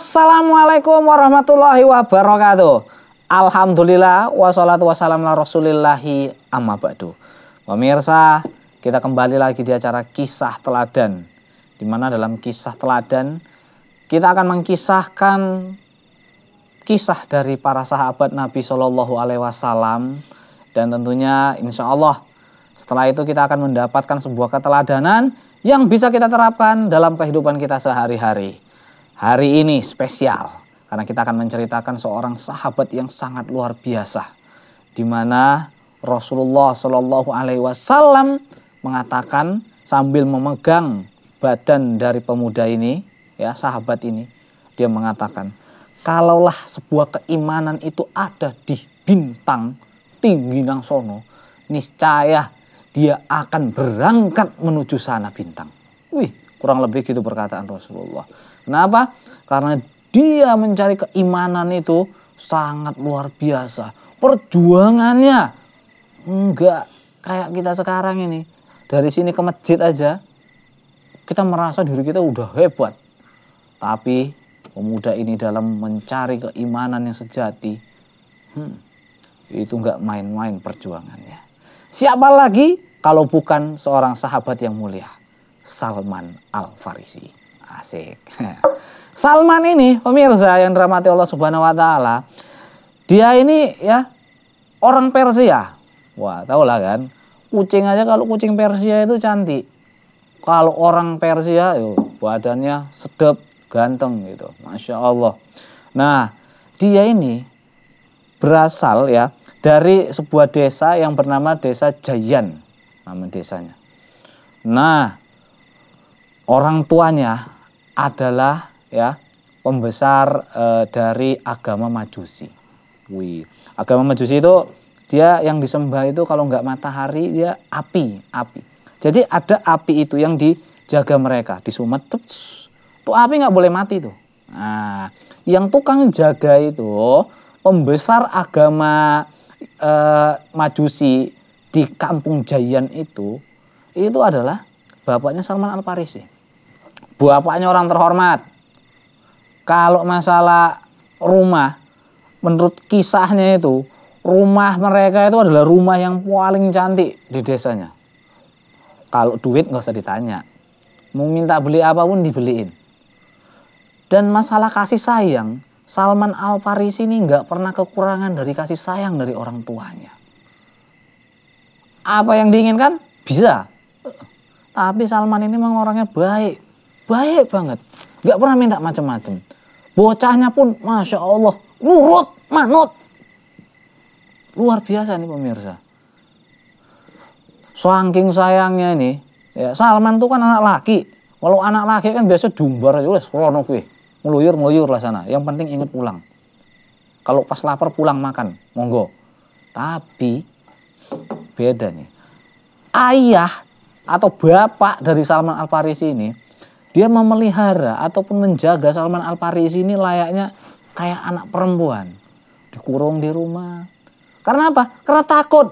Assalamualaikum warahmatullahi wabarakatuh. Alhamdulillah wassalatu wassalamu ala rasulillahi amma ba'du. Pemirsa, kita kembali lagi di acara kisah teladan. Dimana dalam kisah teladan kita akan mengkisahkan kisah dari para sahabat Nabi Shallallahu alaihi wasallam dan tentunya insya Allah setelah itu kita akan mendapatkan sebuah keteladanan yang bisa kita terapkan dalam kehidupan kita sehari-hari. Hari ini spesial karena kita akan menceritakan seorang sahabat yang sangat luar biasa di mana Rasulullah Shallallahu alaihi wasallam mengatakan sambil memegang badan dari pemuda ini ya sahabat ini dia mengatakan kalaulah sebuah keimanan itu ada di bintang tinggi nang sono niscaya dia akan berangkat menuju sana bintang. Wih, kurang lebih gitu perkataan Rasulullah. Kenapa? Karena dia mencari keimanan itu sangat luar biasa. Perjuangannya enggak kayak kita sekarang ini. Dari sini ke masjid aja kita merasa diri kita udah hebat. Tapi pemuda ini dalam mencari keimanan yang sejati, hmm, itu nggak main-main perjuangannya. Siapa lagi kalau bukan seorang sahabat yang mulia, Salman Al Farisi. Asik. Salman ini pemirsa yang dirahmati Allah Subhanahu wa taala. Dia ini ya orang Persia. Wah, tahulah kan. Kucing aja kalau kucing Persia itu cantik. Kalau orang Persia itu badannya sedap, ganteng gitu. Masya Allah. Nah, dia ini berasal ya dari sebuah desa yang bernama Desa Jayan nama desanya. Nah, orang tuanya adalah ya pembesar e, dari agama Majusi. Wih, agama Majusi itu dia yang disembah itu kalau nggak matahari dia api, api. Jadi ada api itu yang dijaga mereka di Sumatera Tuh api nggak boleh mati tuh. Nah, yang tukang jaga itu pembesar agama e, Majusi di kampung Jayan itu itu adalah bapaknya Salman Al Farisi bapaknya orang terhormat. Kalau masalah rumah, menurut kisahnya itu, rumah mereka itu adalah rumah yang paling cantik di desanya. Kalau duit nggak usah ditanya, mau minta beli apapun dibeliin. Dan masalah kasih sayang, Salman Al Farisi ini nggak pernah kekurangan dari kasih sayang dari orang tuanya. Apa yang diinginkan bisa, tapi Salman ini memang orangnya baik, baik banget nggak pernah minta macam-macam bocahnya pun masya Allah nurut manut luar biasa nih pemirsa saking sayangnya ini, ya Salman tuh kan anak laki kalau anak laki kan biasa jumbar aja wes serono meluyur ngeluyur lah sana yang penting inget pulang kalau pas lapar pulang makan monggo tapi beda nih ayah atau bapak dari Salman Al Farisi ini dia memelihara ataupun menjaga Salman Al Farisi ini layaknya kayak anak perempuan dikurung di rumah karena apa karena takut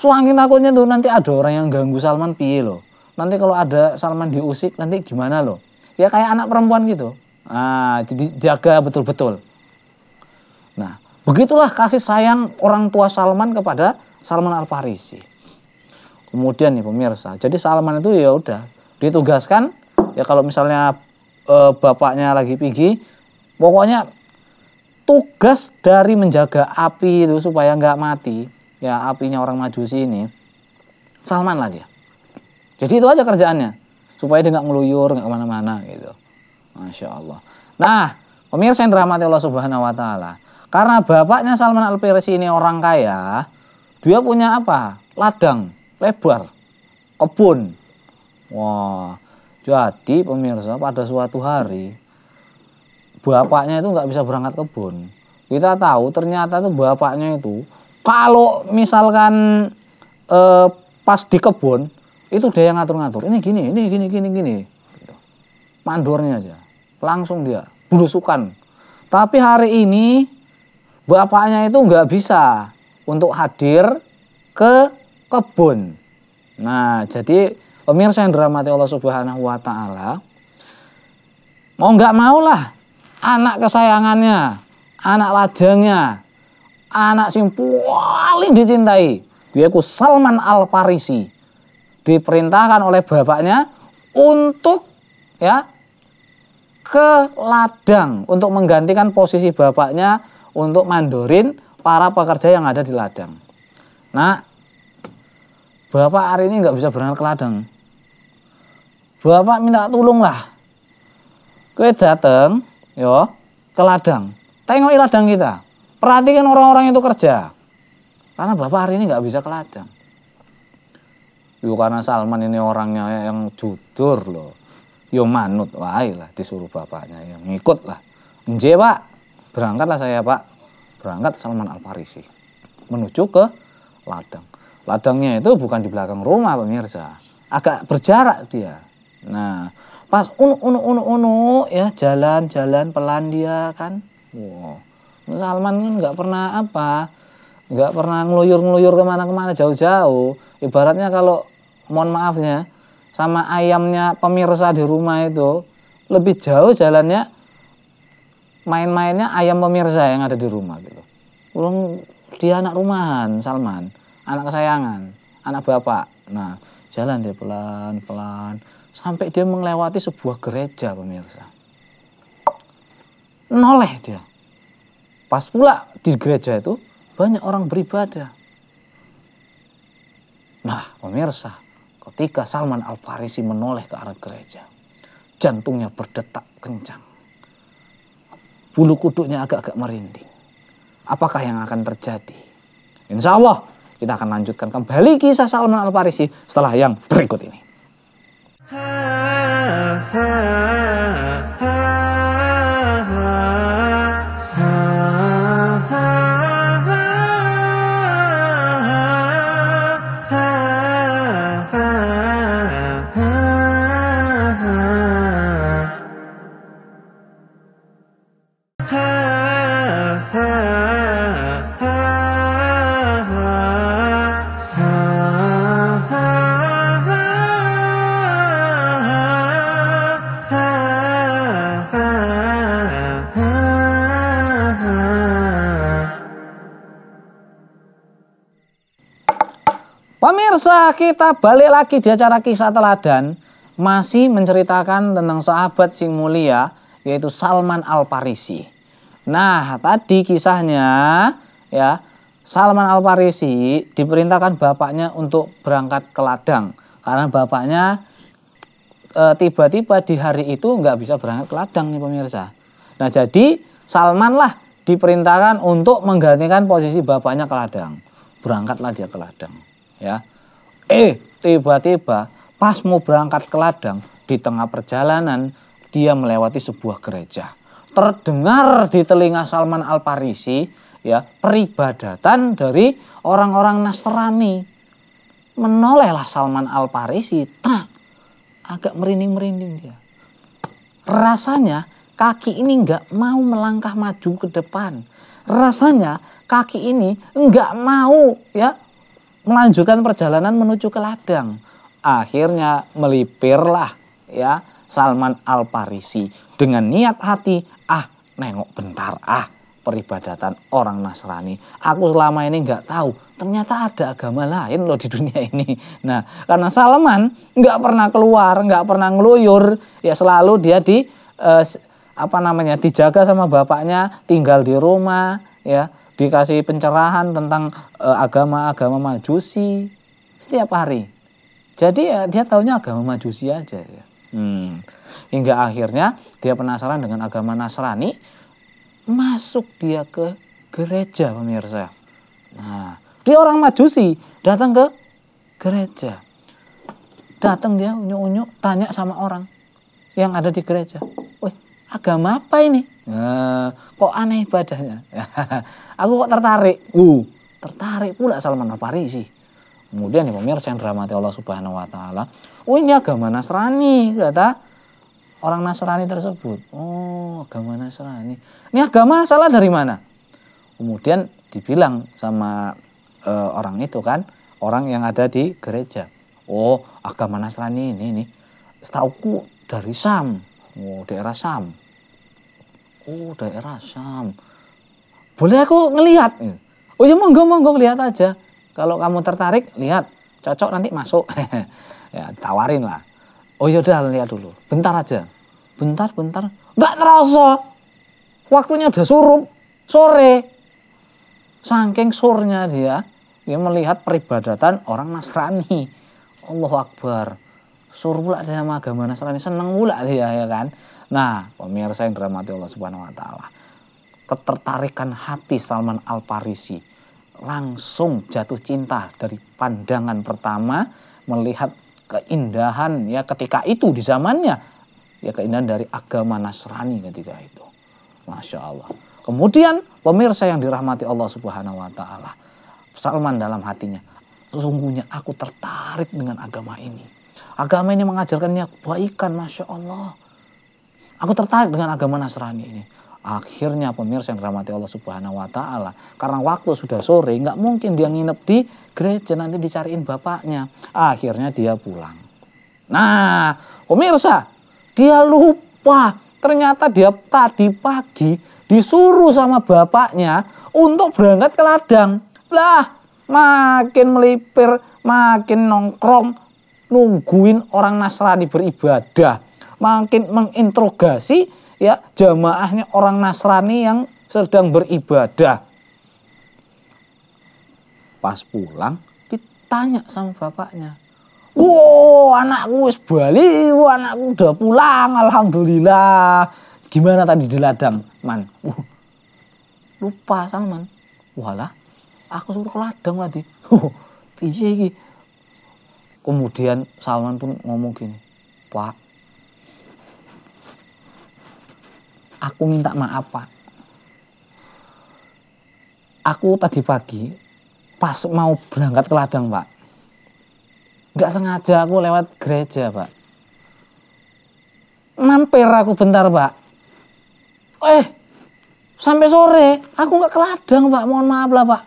suangin takutnya tuh nanti ada orang yang ganggu Salman piye loh nanti kalau ada Salman diusik nanti gimana loh ya kayak anak perempuan gitu nah jadi jaga betul-betul nah begitulah kasih sayang orang tua Salman kepada Salman Al Farisi kemudian nih pemirsa jadi Salman itu ya udah ditugaskan ya kalau misalnya e, bapaknya lagi pigi, pokoknya tugas dari menjaga api itu supaya nggak mati ya apinya orang majusi ini Salman lah dia jadi itu aja kerjaannya supaya dia nggak ngeluyur nggak kemana-mana gitu masya Allah nah pemirsa yang dirahmati Allah Subhanahu Wa Taala karena bapaknya Salman Al Farisi ini orang kaya dia punya apa ladang lebar kebun wah wow. Jadi pemirsa pada suatu hari bapaknya itu nggak bisa berangkat kebun. Kita tahu ternyata tuh bapaknya itu kalau misalkan eh, pas di kebun itu dia yang ngatur-ngatur. Ini gini, ini gini, gini, gini. Mandornya aja. Langsung dia berusukan. Tapi hari ini bapaknya itu nggak bisa untuk hadir ke kebun. Nah, jadi Pemirsa yang dirahmati Allah Subhanahu wa taala, mau nggak mau lah anak kesayangannya, anak lajangnya, anak sing paling dicintai, yaitu Salman Al Farisi, diperintahkan oleh bapaknya untuk ya ke ladang untuk menggantikan posisi bapaknya untuk mandorin para pekerja yang ada di ladang. Nah, bapak hari ini nggak bisa berangkat ke ladang bapak minta tolong lah kue dateng yo ke ladang Tengok ladang kita perhatikan orang-orang itu kerja karena bapak hari ini nggak bisa ke ladang yo karena Salman ini orangnya yang jujur loh yo manut wah lah disuruh bapaknya yang ngikut lah nje pak berangkatlah saya pak berangkat Salman Al Farisi menuju ke ladang ladangnya itu bukan di belakang rumah pemirsa agak berjarak dia Nah, pas unu unu unu unu ya jalan-jalan pelan dia kan. Wow. Salman kan nggak pernah apa, nggak pernah ngeluyur-ngeluyur kemana-kemana jauh-jauh. Ibaratnya kalau mohon maafnya sama ayamnya pemirsa di rumah itu lebih jauh jalannya main-mainnya ayam pemirsa yang ada di rumah gitu. Ulung dia anak rumahan Salman, anak kesayangan, anak bapak. Nah, jalan dia pelan-pelan sampai dia melewati sebuah gereja pemirsa. Noleh dia. Pas pula di gereja itu banyak orang beribadah. Nah pemirsa, ketika Salman Al-Farisi menoleh ke arah gereja, jantungnya berdetak kencang. Bulu kuduknya agak-agak merinding. Apakah yang akan terjadi? Insya Allah kita akan lanjutkan kembali kisah Salman Al-Farisi setelah yang berikut ini. her Pemirsa, kita balik lagi di acara kisah teladan masih menceritakan tentang sahabat sing mulia yaitu Salman Al Farisi. Nah, tadi kisahnya ya Salman Al Farisi diperintahkan bapaknya untuk berangkat ke ladang karena bapaknya e, tiba-tiba di hari itu nggak bisa berangkat ke ladang nih pemirsa. Nah, jadi Salman lah diperintahkan untuk menggantikan posisi bapaknya ke ladang. Berangkatlah dia ke ladang ya Eh, tiba-tiba pas mau berangkat ke ladang, di tengah perjalanan dia melewati sebuah gereja. Terdengar di telinga Salman Al-Farisi ya, peribadatan dari orang-orang Nasrani. Menolehlah Salman Al-Farisi, tak agak merinding-merinding dia. Rasanya kaki ini nggak mau melangkah maju ke depan. Rasanya kaki ini nggak mau ya melanjutkan perjalanan menuju ke ladang. Akhirnya melipirlah ya Salman Al-Farisi dengan niat hati, ah nengok bentar ah peribadatan orang Nasrani. Aku selama ini nggak tahu, ternyata ada agama lain loh di dunia ini. Nah, karena Salman nggak pernah keluar, nggak pernah ngeluyur, ya selalu dia di eh, apa namanya dijaga sama bapaknya, tinggal di rumah, ya dikasih pencerahan tentang eh, agama-agama uh, majusi setiap hari. Jadi ya, dia tahunya agama majusi aja ya. Hmm. Hingga akhirnya dia penasaran dengan agama Nasrani, masuk dia ke gereja pemirsa. Nah, dia orang majusi, datang ke gereja. Datang dia unyu unyu tanya sama orang yang ada di gereja. Wih, agama apa ini? Nah, kok aneh ibadahnya? aku kok tertarik uh tertarik pula Salman Al Farisi kemudian ya pemirsa yang dirahmati Allah Subhanahu Wa Taala oh ini agama Nasrani kata orang Nasrani tersebut oh agama Nasrani ini agama salah dari mana kemudian dibilang sama uh, orang itu kan orang yang ada di gereja oh agama Nasrani ini nih setauku dari Sam oh daerah Sam oh daerah Sam boleh aku ngelihat hmm. oh ya monggo monggo lihat aja kalau kamu tertarik lihat cocok nanti masuk ya tawarin lah oh ya udah lihat dulu bentar aja bentar bentar nggak terasa waktunya udah suruh sore saking surnya dia dia melihat peribadatan orang Nasrani Allah Akbar sur pula sama agama Nasrani seneng pula dia ya kan nah pemirsa yang dirahmati Allah Subhanahu Wa Taala ketertarikan hati Salman Al-Farisi. Langsung jatuh cinta dari pandangan pertama melihat keindahan ya ketika itu di zamannya ya keindahan dari agama Nasrani ketika itu. Masya Allah. Kemudian pemirsa yang dirahmati Allah Subhanahu wa taala. Salman dalam hatinya, sesungguhnya aku tertarik dengan agama ini. Agama ini mengajarkannya kebaikan, Masya Allah. Aku tertarik dengan agama Nasrani ini Akhirnya pemirsa yang dirahmati Allah Subhanahu wa taala, karena waktu sudah sore, nggak mungkin dia nginep di gereja nanti dicariin bapaknya. Akhirnya dia pulang. Nah, pemirsa, dia lupa. Ternyata dia tadi pagi disuruh sama bapaknya untuk berangkat ke ladang. Lah, makin melipir, makin nongkrong, nungguin orang Nasrani beribadah, makin menginterogasi ya jamaahnya orang Nasrani yang sedang beribadah. Pas pulang ditanya sama bapaknya. Wow, anakku wis bali, wow, anakku udah pulang, alhamdulillah. Gimana tadi di ladang, Man? Uh, lupa Salman. Walah, aku suruh ke ladang tadi. piye iki? Kemudian Salman pun ngomong gini, "Pak, Aku minta maaf pak. Aku tadi pagi pas mau berangkat ke ladang pak. Gak sengaja aku lewat gereja pak. Mampir aku bentar pak. Eh sampai sore aku nggak ke ladang pak. Mohon maaf lah pak.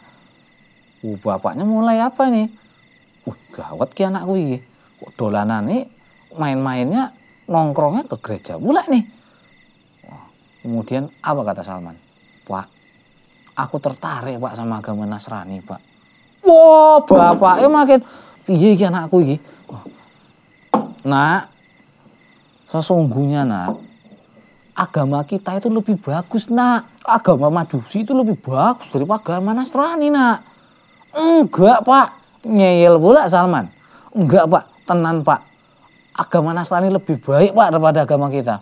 Uh, bapaknya mulai apa nih? Uh, gawat ki anakku ini. Kok dolanan nih main-mainnya nongkrongnya ke gereja pula nih. Kemudian apa kata Salman? Pak, aku tertarik Pak sama agama Nasrani Pak. Wah, bapak ya makin iya iya anakku iki? Nak, sesungguhnya nak, agama kita itu lebih bagus nak. Agama Majusi itu lebih bagus dari agama Nasrani nak. Enggak pak, ngeyel pula Salman. Enggak pak, tenan pak. Agama Nasrani lebih baik pak daripada agama kita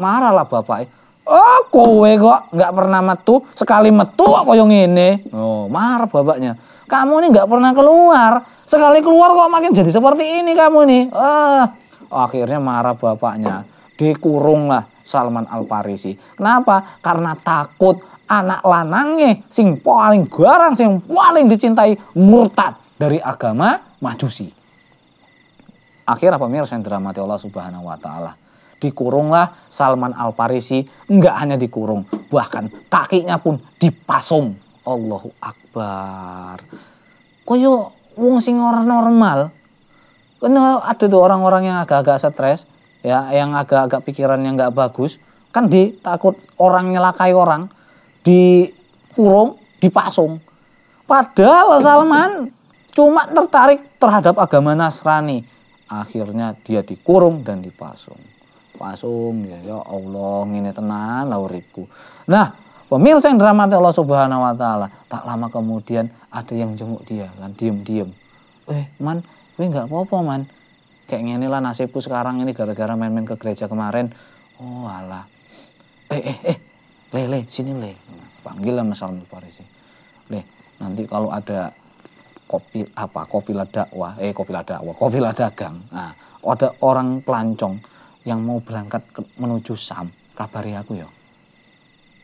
marah lah bapak oh kowe kok nggak pernah metu sekali metu kok yang ini oh marah bapaknya kamu ini nggak pernah keluar sekali keluar kok makin jadi seperti ini kamu nih ah oh, akhirnya marah bapaknya dikurung lah Salman Al Farisi kenapa karena takut anak lanangnya sing paling garang sing paling dicintai murtad dari agama majusi akhirnya pemirsa yang dirahmati Allah Subhanahu wa taala dikurunglah Salman Al Farisi nggak hanya dikurung bahkan kakinya pun dipasung Allahu Akbar koyo wong sing ora normal kena ada tuh orang-orang yang agak-agak stres ya yang agak-agak pikiran yang nggak bagus kan di takut orang nyelakai orang dikurung dipasung padahal Salman cuma tertarik terhadap agama Nasrani akhirnya dia dikurung dan dipasung langsung ya ya Allah ini tenan lah uripku. Nah, pemirsa yang dirahmati Allah Subhanahu wa taala, tak lama kemudian ada yang jenguk dia kan diem-diem. Eh, man, gue nggak apa-apa, man. Kayak ngene lah nasibku sekarang ini gara-gara main-main ke gereja kemarin. Oh, alah. Eh, eh, eh. Le, le, sini, le. panggil lah Mas Almi Parisi. Le, nanti kalau ada kopi apa kopi dakwah eh kopi dakwah kopi ladagang nah ada orang pelancong yang mau berangkat ke, menuju Sam, kabari aku ya.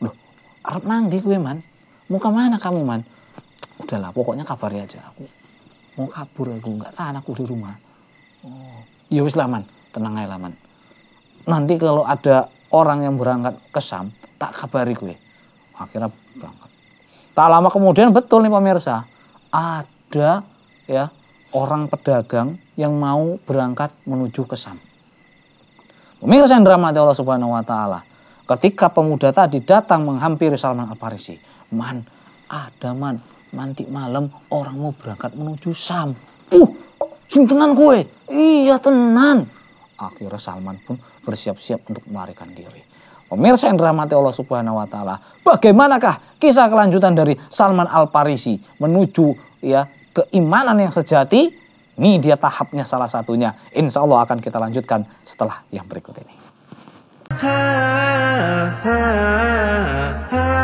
Loh, Arab nanggi gue man. Mau ke mana kamu man? Udahlah, pokoknya kabari aja aku. Mau kabur aku, nggak tahan aku di rumah. Oh, ya wis lah man, tenang aja lah man. Nanti kalau ada orang yang berangkat ke Sam, tak kabari gue. Akhirnya berangkat. Tak lama kemudian betul nih pemirsa, ada ya orang pedagang yang mau berangkat menuju ke Sam. Pemirsa yang dirahmati Allah Subhanahu wa taala, ketika pemuda tadi datang menghampiri Salman Al-Farisi, "Man, ada man, nanti malam orang mau berangkat menuju Sam." "Uh, sing tenan gue, "Iya, tenan." Akhirnya Salman pun bersiap-siap untuk melarikan diri. Pemirsa yang dirahmati Allah Subhanahu wa taala, bagaimanakah kisah kelanjutan dari Salman Al-Farisi menuju ya keimanan yang sejati ini dia tahapnya salah satunya. Insya Allah akan kita lanjutkan setelah yang berikut ini. Ha, ha, ha, ha.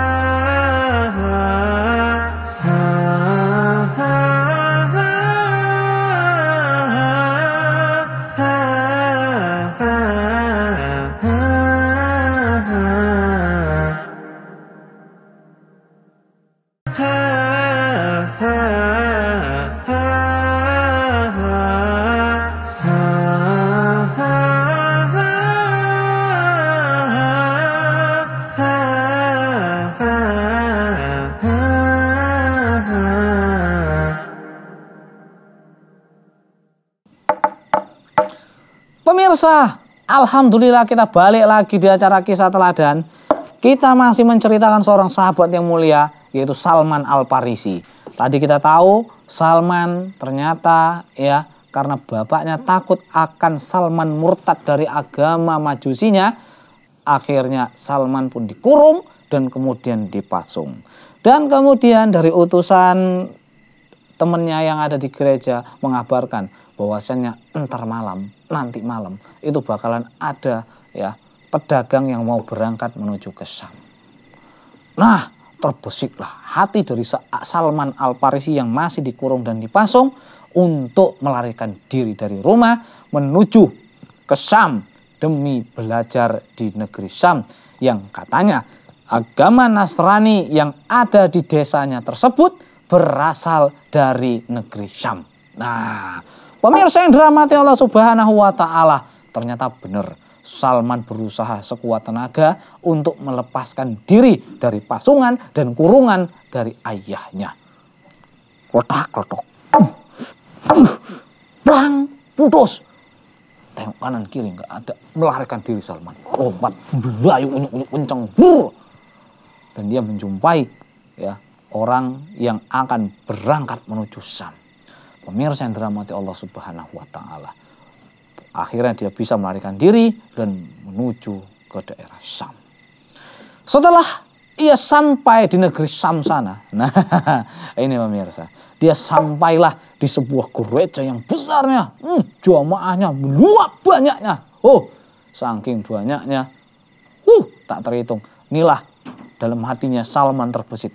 pemirsa, Alhamdulillah kita balik lagi di acara kisah teladan. Kita masih menceritakan seorang sahabat yang mulia, yaitu Salman Al-Parisi. Tadi kita tahu Salman ternyata ya karena bapaknya takut akan Salman murtad dari agama majusinya, akhirnya Salman pun dikurung dan kemudian dipasung. Dan kemudian dari utusan temannya yang ada di gereja mengabarkan bahwasannya entar malam, nanti malam itu bakalan ada ya pedagang yang mau berangkat menuju ke Syam. Nah, terbesitlah hati dari Salman Al-Farisi yang masih dikurung dan dipasung untuk melarikan diri dari rumah menuju ke Syam demi belajar di negeri Syam yang katanya agama Nasrani yang ada di desanya tersebut berasal dari negeri Syam. Nah, Pemirsa yang dirahmati Allah Subhanahu wa taala, ternyata benar Salman berusaha sekuat tenaga untuk melepaskan diri dari pasungan dan kurungan dari ayahnya. Kotak kotok. Bang, putus. Tengok kanan kiri nggak ada. Melarikan diri Salman. Lompat, belayu unyuk unyuk kenceng. Dan dia menjumpai ya orang yang akan berangkat menuju Sam. Pemirsa yang dirahmati Allah Subhanahu wa taala. Akhirnya dia bisa melarikan diri dan menuju ke daerah Sam. Setelah ia sampai di negeri Sam sana. Nah, ini pemirsa. Dia sampailah di sebuah gereja yang besarnya. Hmm, jamaahnya meluap banyaknya. Oh, saking banyaknya. Uh, tak terhitung. Inilah dalam hatinya Salman terbesit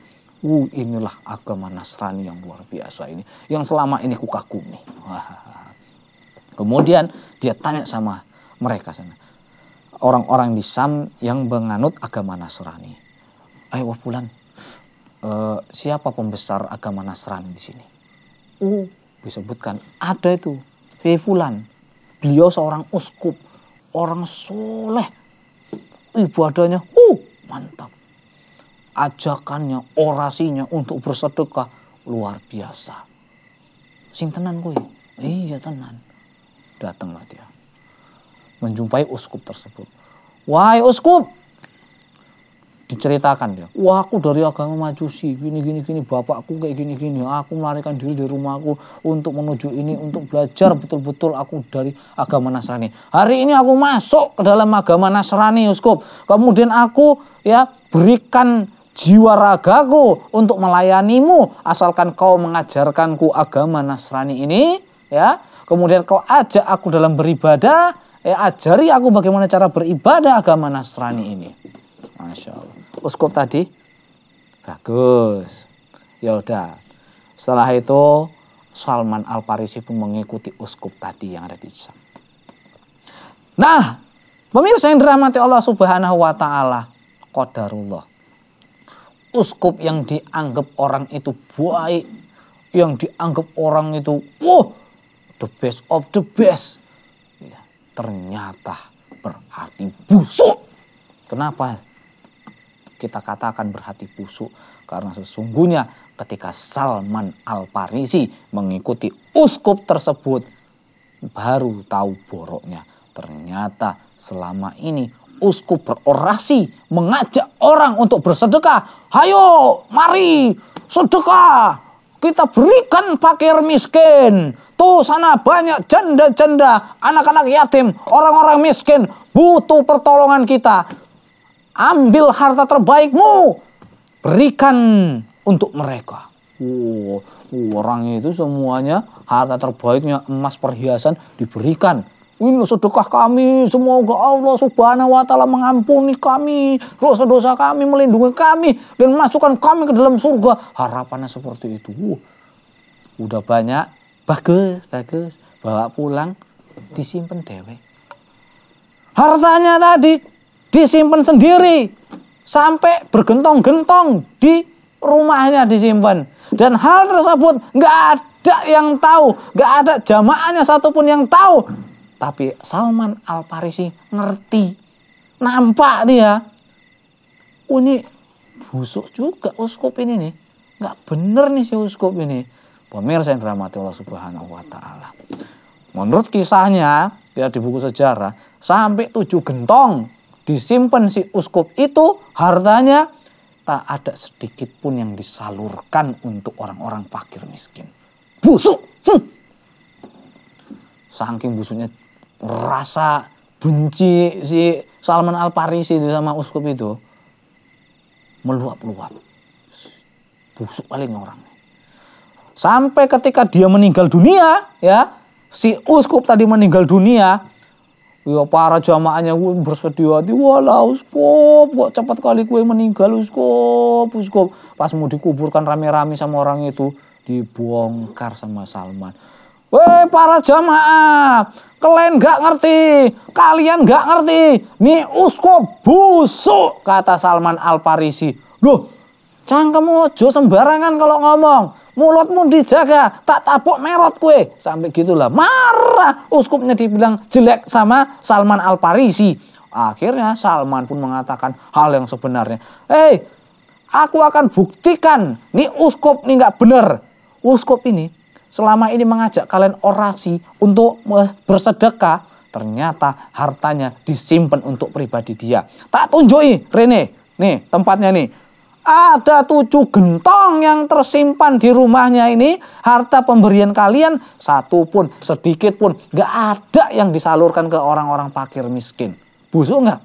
uh, inilah agama Nasrani yang luar biasa ini. Yang selama ini kukagumi. Kemudian dia tanya sama mereka sana. Orang-orang di Sam yang menganut agama Nasrani. Ayo wah eh, Uh, siapa pembesar agama Nasrani di sini? Uh, disebutkan ada itu Fulan. Beliau seorang uskup, orang soleh. Ibadahnya uh, mantap ajakannya, orasinya untuk bersedekah luar biasa. Sing tenan kuwi. Iya tenan. Datanglah dia. Menjumpai uskup tersebut. Wahai uskup, diceritakan dia, wah aku dari agama majusi, gini gini gini, bapakku kayak gini gini, aku melarikan diri di rumahku untuk menuju ini, untuk belajar betul-betul aku dari agama Nasrani. Hari ini aku masuk ke dalam agama Nasrani, Uskup. Kemudian aku ya berikan jiwa ragaku untuk melayanimu asalkan kau mengajarkanku agama Nasrani ini ya kemudian kau ajak aku dalam beribadah ya ajari aku bagaimana cara beribadah agama Nasrani ini Masya Allah uskup oh, tadi bagus ya udah setelah itu Salman Al-Farisi pun mengikuti uskup tadi yang ada di sana. nah pemirsa yang dirahmati Allah Subhanahu wa taala qadarullah uskup yang dianggap orang itu baik, yang dianggap orang itu wah the best of the best. Ya, ternyata berhati busuk. Kenapa kita katakan berhati busuk? Karena sesungguhnya ketika Salman Al-Farisi mengikuti uskup tersebut baru tahu boroknya. Ternyata selama ini uskup berorasi mengajak orang untuk bersedekah. Hayo, mari sedekah. Kita berikan fakir miskin. Tuh sana banyak janda-janda, anak-anak yatim, orang-orang miskin butuh pertolongan kita. Ambil harta terbaikmu, berikan untuk mereka. Wow, oh, orang itu semuanya harta terbaiknya emas perhiasan diberikan ini sedekah kami, semoga Allah subhanahu wa ta'ala mengampuni kami, dosa-dosa kami, melindungi kami, dan masukkan kami ke dalam surga. Harapannya seperti itu. Uh, udah banyak, bagus, bagus. Bawa pulang, disimpan dewe. Hartanya tadi disimpan sendiri. Sampai bergentong-gentong di rumahnya disimpan. Dan hal tersebut nggak ada yang tahu, nggak ada jamaahnya satupun yang tahu tapi Salman Al-Farisi ngerti. Nampak dia. ini busuk juga uskup ini nih. Nggak bener nih si uskup ini. Pemirsa yang dirahmati Allah subhanahu wa ta'ala. Menurut kisahnya, ya di buku sejarah, sampai tujuh gentong disimpan si uskup itu hartanya tak ada sedikit pun yang disalurkan untuk orang-orang fakir miskin. Busuk. Hm. Saking busuknya rasa benci si Salman Al Farisi itu sama uskup itu meluap-luap. Busuk paling orang. Sampai ketika dia meninggal dunia, ya, si uskup tadi meninggal dunia, Ya para jamaahnya gue bersedih hati, wala uskup, kok cepat kali gue meninggal uskup, uskup. Pas mau dikuburkan rame-rame sama orang itu, dibongkar sama Salman. Weh para jamaah, Kalian gak ngerti, kalian gak ngerti. Nih uskup busuk, kata Salman Al-Farisi. Loh, kamu jo sembarangan kalau ngomong. Mulutmu dijaga, tak tapuk merot kue. Sampai gitulah, marah. Uskupnya dibilang jelek sama Salman Al-Farisi. Akhirnya Salman pun mengatakan hal yang sebenarnya. Hei, eh, aku akan buktikan nih uskup ini nggak benar. Uskup ini selama ini mengajak kalian orasi untuk bersedekah, ternyata hartanya disimpan untuk pribadi dia. Tak tunjukin, Rene. Nih, tempatnya nih. Ada tujuh gentong yang tersimpan di rumahnya ini. Harta pemberian kalian satu pun, sedikit pun. Gak ada yang disalurkan ke orang-orang pakir miskin. Busuk nggak?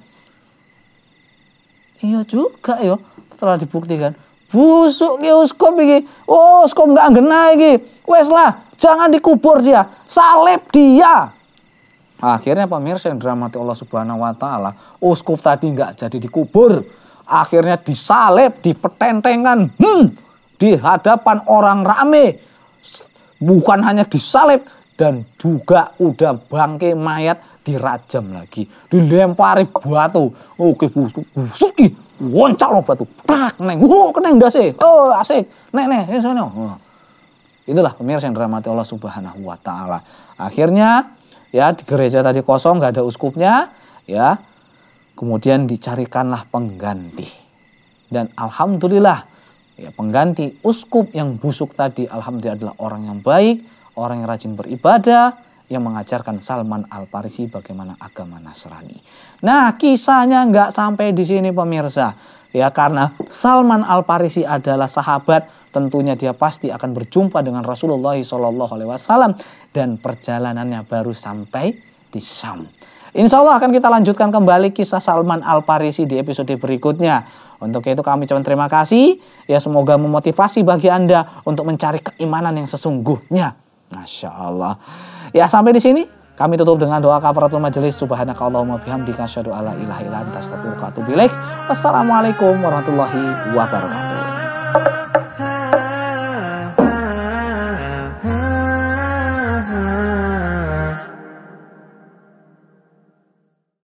Iya juga yo setelah dibuktikan. Busuk ya uskom ini. Oh, uskom nggak ngena ini. Wes lah, jangan dikubur dia, salib dia. Akhirnya pemirsa yang dirahmati Allah Subhanahu wa taala, uskup tadi nggak jadi dikubur, akhirnya disalib, dipetentengan, hmm, di hadapan orang rame. Bukan hanya disalib dan juga udah bangke mayat dirajam lagi, dilempari batu. Oke, busuk, busuk, woncak loh batu. Tak, neng, wuh, keneng dasi. Oh, asik. Neng, neng, sono. Itulah pemirsa yang dirahmati Allah Subhanahu wa taala. Akhirnya ya di gereja tadi kosong nggak ada uskupnya ya. Kemudian dicarikanlah pengganti. Dan alhamdulillah ya pengganti uskup yang busuk tadi alhamdulillah adalah orang yang baik, orang yang rajin beribadah, yang mengajarkan Salman Al-Farisi bagaimana agama Nasrani. Nah, kisahnya nggak sampai di sini pemirsa. Ya, karena Salman Al-Farisi adalah sahabat tentunya dia pasti akan berjumpa dengan Rasulullah SAW dan perjalanannya baru sampai di Sam. Insya Allah akan kita lanjutkan kembali kisah Salman Al-Farisi di episode berikutnya. Untuk itu kami cuman terima kasih. Ya semoga memotivasi bagi Anda untuk mencari keimanan yang sesungguhnya. Masya Allah. Ya sampai di sini kami tutup dengan doa kafaratul majelis subhanakallahumma bihamdika asyhadu alla ilaha illa anta astaghfiruka wa atubu Wassalamualaikum warahmatullahi wabarakatuh.